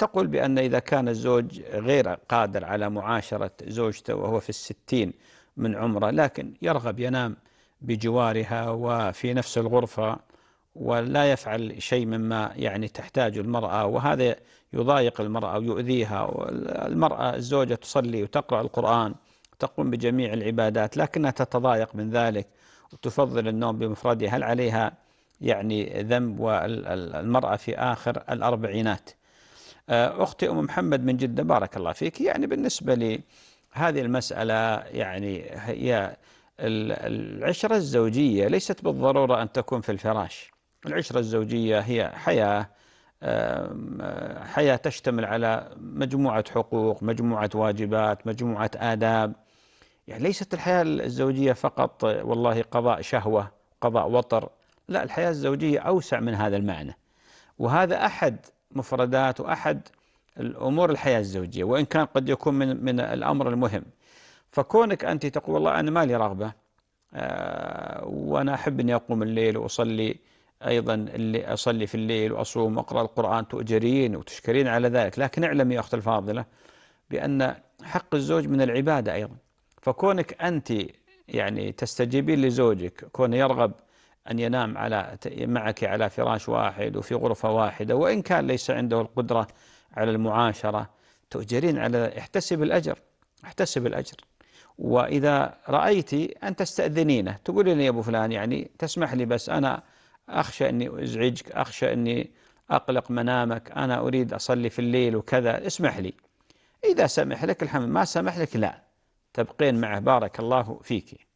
تقول بأن إذا كان الزوج غير قادر على معاشرة زوجته وهو في الستين من عمره لكن يرغب ينام بجوارها وفي نفس الغرفة ولا يفعل شيء مما يعني تحتاج المرأة وهذا يضايق المرأة ويؤذيها المرأة الزوجة تصلي وتقرأ القرآن تقوم بجميع العبادات لكنها تتضايق من ذلك وتفضل النوم بمفردها هل عليها يعني ذنب والمرأة في آخر الأربعينات آه، أختي أم محمد من جدة بارك الله فيك يعني بالنسبة لي هذه المسألة يعني هي العشرة الزوجية ليست بالضرورة أن تكون في الفراش العشرة الزوجية هي حياة آه، حياة تشتمل على مجموعة حقوق مجموعة واجبات مجموعة آداب يعني ليست الحياة الزوجية فقط والله قضاء شهوة قضاء وطر لا الحياة الزوجية أوسع من هذا المعنى وهذا أحد مفردات وأحد الأمور الحياة الزوجية وإن كان قد يكون من, من الأمر المهم فكونك أنت تقول والله أنا ما لي رغبة آه، وأنا أحب أني أقوم الليل وأصلي أيضا اللي أصلي في الليل وأصوم وأقرأ القرآن تؤجرين وتشكرين على ذلك لكن اعلمي يا أخت الفاضلة بأن حق الزوج من العبادة أيضا فكونك أنت يعني تستجيبين لزوجك كونه يرغب أن ينام على معك على فراش واحد وفي غرفة واحدة وإن كان ليس عنده القدرة على المعاشرة تؤجرين على احتسب الأجر احتسب الأجر وإذا رأيت أن تستأذنينه تقولين لي يا أبو فلان يعني تسمح لي بس أنا أخشى أني أزعجك أخشى أني أقلق منامك أنا أريد أصلي في الليل وكذا اسمح لي إذا سمح لك الحمد ما سمح لك لا تبقين معه بارك الله فيك